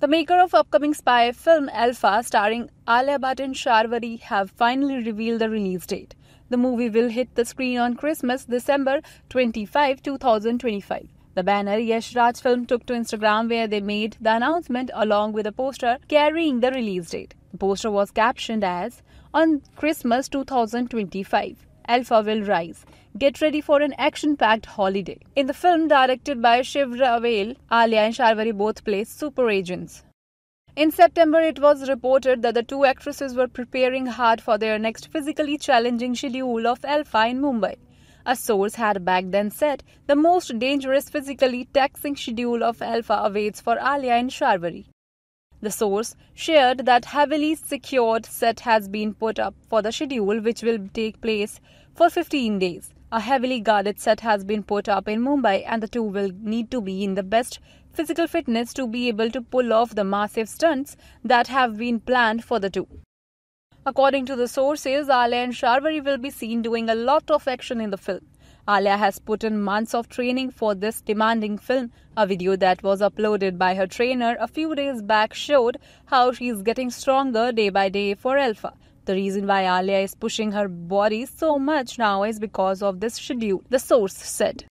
The maker of upcoming spy film Alpha starring Alia Bhatt and Sharvari have finally revealed the release date. The movie will hit the screen on Christmas, December 25, 2025. The banner Yash Raj Film took to Instagram where they made the announcement along with a poster carrying the release date. The poster was captioned as on Christmas 2025. Alpha will rise. Get ready for an action packed holiday. In the film, directed by Shiv Ravel, Alia and Sharvari both play super agents. In September, it was reported that the two actresses were preparing hard for their next physically challenging schedule of Alpha in Mumbai. A source had back then said the most dangerous physically taxing schedule of Alpha awaits for Alia and Sharvari. The source shared that heavily secured set has been put up for the schedule which will take place for 15 days. A heavily guarded set has been put up in Mumbai and the two will need to be in the best physical fitness to be able to pull off the massive stunts that have been planned for the two. According to the sources, Alia and Sharvari will be seen doing a lot of action in the film. Alia has put in months of training for this demanding film. A video that was uploaded by her trainer a few days back showed how she is getting stronger day by day for Alpha. The reason why Alia is pushing her body so much now is because of this schedule, the source said.